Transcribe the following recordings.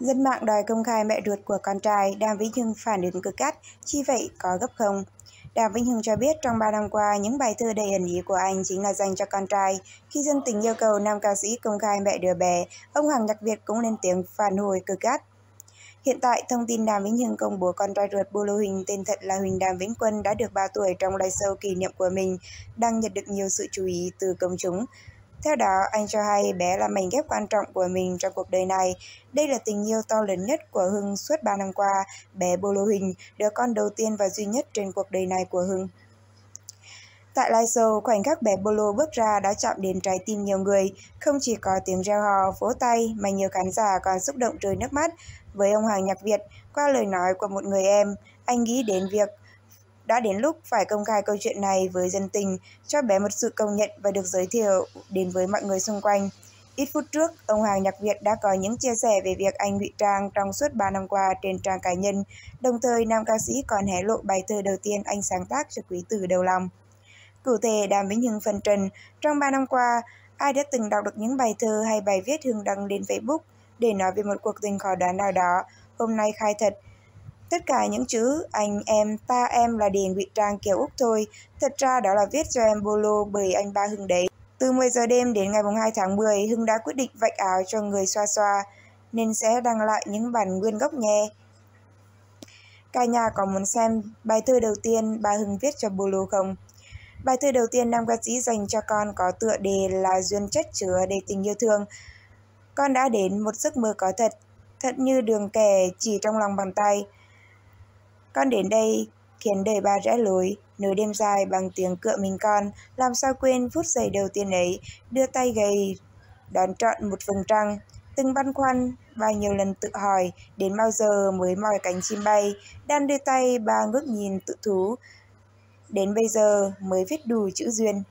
Dân mạng đòi công khai mẹ ruột của con trai, Đàm Vĩnh Hưng phản ứng cực gắt, chi vậy có gấp không? Đàm Vĩnh Hưng cho biết trong 3 năm qua, những bài thơ đầy ẩn ý của anh chính là dành cho con trai. Khi dân tình yêu cầu nam ca sĩ công khai mẹ đứa bé, ông Hoàng Nhạc Việt cũng lên tiếng phản hồi cực gắt. Hiện tại, thông tin Đàm Vĩnh Hưng công bố con trai ruột bolo Lô Huỳnh tên thật là Huỳnh Đàm Vĩnh Quân đã được 3 tuổi trong live show kỷ niệm của mình, đang nhận được nhiều sự chú ý từ công chúng. Theo đó, anh cho hay bé là mảnh ghép quan trọng của mình trong cuộc đời này. Đây là tình yêu to lớn nhất của Hưng suốt 3 năm qua. Bé Bolo Hình, đứa con đầu tiên và duy nhất trên cuộc đời này của Hưng. Tại live show, khoảnh khắc bé Bolo bước ra đã chạm đến trái tim nhiều người. Không chỉ có tiếng reo hò, vỗ tay mà nhiều khán giả còn xúc động rơi nước mắt. Với ông Hoàng Nhạc Việt, qua lời nói của một người em, anh nghĩ đến việc đã đến lúc phải công khai câu chuyện này với dân tình, cho bé một sự công nhận và được giới thiệu đến với mọi người xung quanh. Ít phút trước, ông Hoàng Nhạc Việt đã có những chia sẻ về việc anh bị trang trong suốt 3 năm qua trên trang cá nhân, đồng thời nam ca sĩ còn hé lộ bài thơ đầu tiên anh sáng tác cho quý tử đầu lòng. Cụ thể, Đàm Vĩnh Hưng phân trần, trong 3 năm qua, ai đã từng đọc được những bài thơ hay bài viết Hưng đăng lên Facebook để nói về một cuộc tình khó đoán nào đó, hôm nay khai thật, Tất cả những chữ anh, em, ta, em là điền ngụy trang kiểu Úc thôi. Thật ra đó là viết cho em bolo bởi anh ba Hưng đấy. Từ 10 giờ đêm đến ngày 2 tháng 10, Hưng đã quyết định vạch áo cho người xoa xoa, nên sẽ đăng lại những bản nguyên gốc nhé. Cả nhà có muốn xem bài thơ đầu tiên bà Hưng viết cho Bolo không? Bài thơ đầu tiên nam ca sĩ dành cho con có tựa đề là Duyên chất chứa đầy tình yêu thương. Con đã đến một giấc mơ có thật, thật như đường kẻ chỉ trong lòng bàn tay. Con đến đây, khiến đời bà rẽ lối, nửa đêm dài bằng tiếng cựa mình con, làm sao quên phút giây đầu tiên ấy, đưa tay gầy, đón trọn một vầng trăng. Từng băn khoăn, bà nhiều lần tự hỏi, đến bao giờ mới mỏi cánh chim bay, đang đưa tay bà ngước nhìn tự thú, đến bây giờ mới viết đủ chữ duyên.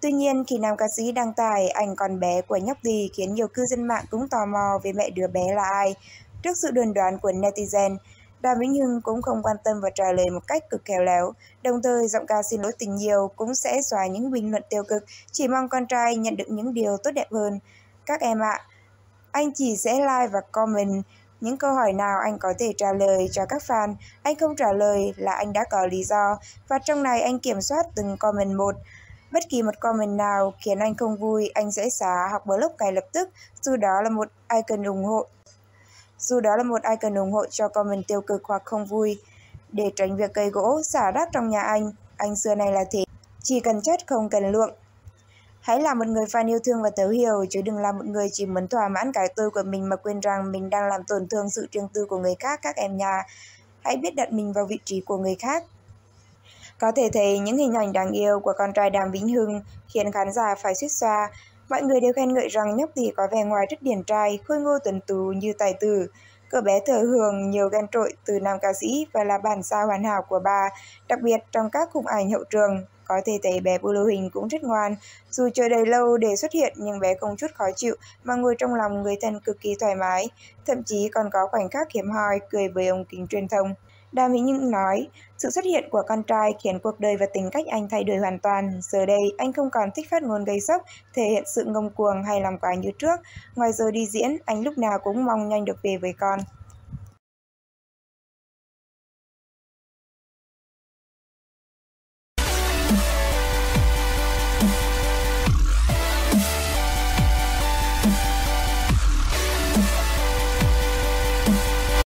Tuy nhiên, khi nam ca sĩ đăng tải ảnh con bé của nhóc gì khiến nhiều cư dân mạng cũng tò mò về mẹ đứa bé là ai. Trước sự đồn đoán của netizen, Đàm Vĩnh Hưng cũng không quan tâm và trả lời một cách cực khéo léo, đồng thời giọng ca xin lỗi tình nhiều cũng sẽ xóa những bình luận tiêu cực, chỉ mong con trai nhận được những điều tốt đẹp hơn. Các em ạ, anh chỉ sẽ like và comment những câu hỏi nào anh có thể trả lời cho các fan, anh không trả lời là anh đã có lý do, và trong này anh kiểm soát từng comment một. Bất kỳ một comment nào khiến anh không vui, anh sẽ xóa hoặc block ngay lập tức, dù đó là một icon ủng hộ dù đó là một ai cần ủng hộ cho comment tiêu cực hoặc không vui. Để tránh việc cây gỗ xả rác trong nhà anh, anh xưa này là thế, chỉ cần chất không cần lượng. Hãy là một người fan yêu thương và thấu hiểu, chứ đừng là một người chỉ muốn thỏa mãn cái tôi của mình mà quên rằng mình đang làm tổn thương sự riêng tư của người khác các em nhà. Hãy biết đặt mình vào vị trí của người khác. Có thể thấy những hình ảnh đáng yêu của con trai Đàm Vĩnh Hưng khiến khán giả phải suýt xoa, Mọi người đều khen ngợi rằng nhóc tỷ có vẻ ngoài rất điển trai, khôi ngô tuần tú như tài tử. Cậu bé thừa hưởng nhiều ghen trội từ nam ca sĩ và là bản sao hoàn hảo của bà, đặc biệt trong các khung ảnh hậu trường. Có thể thấy bé Blue Hình cũng rất ngoan, dù chờ đầy lâu để xuất hiện nhưng bé không chút khó chịu mà ngồi trong lòng người thân cực kỳ thoải mái, thậm chí còn có khoảnh khắc hiếm hoi cười với ông kính truyền thông. Đàm Vĩnh Nhung nói, sự xuất hiện của con trai khiến cuộc đời và tính cách anh thay đổi hoàn toàn. Giờ đây, anh không còn thích phát ngôn gây sốc, thể hiện sự ngông cuồng hay làm quá như trước. Ngoài giờ đi diễn, anh lúc nào cũng mong nhanh được về với con.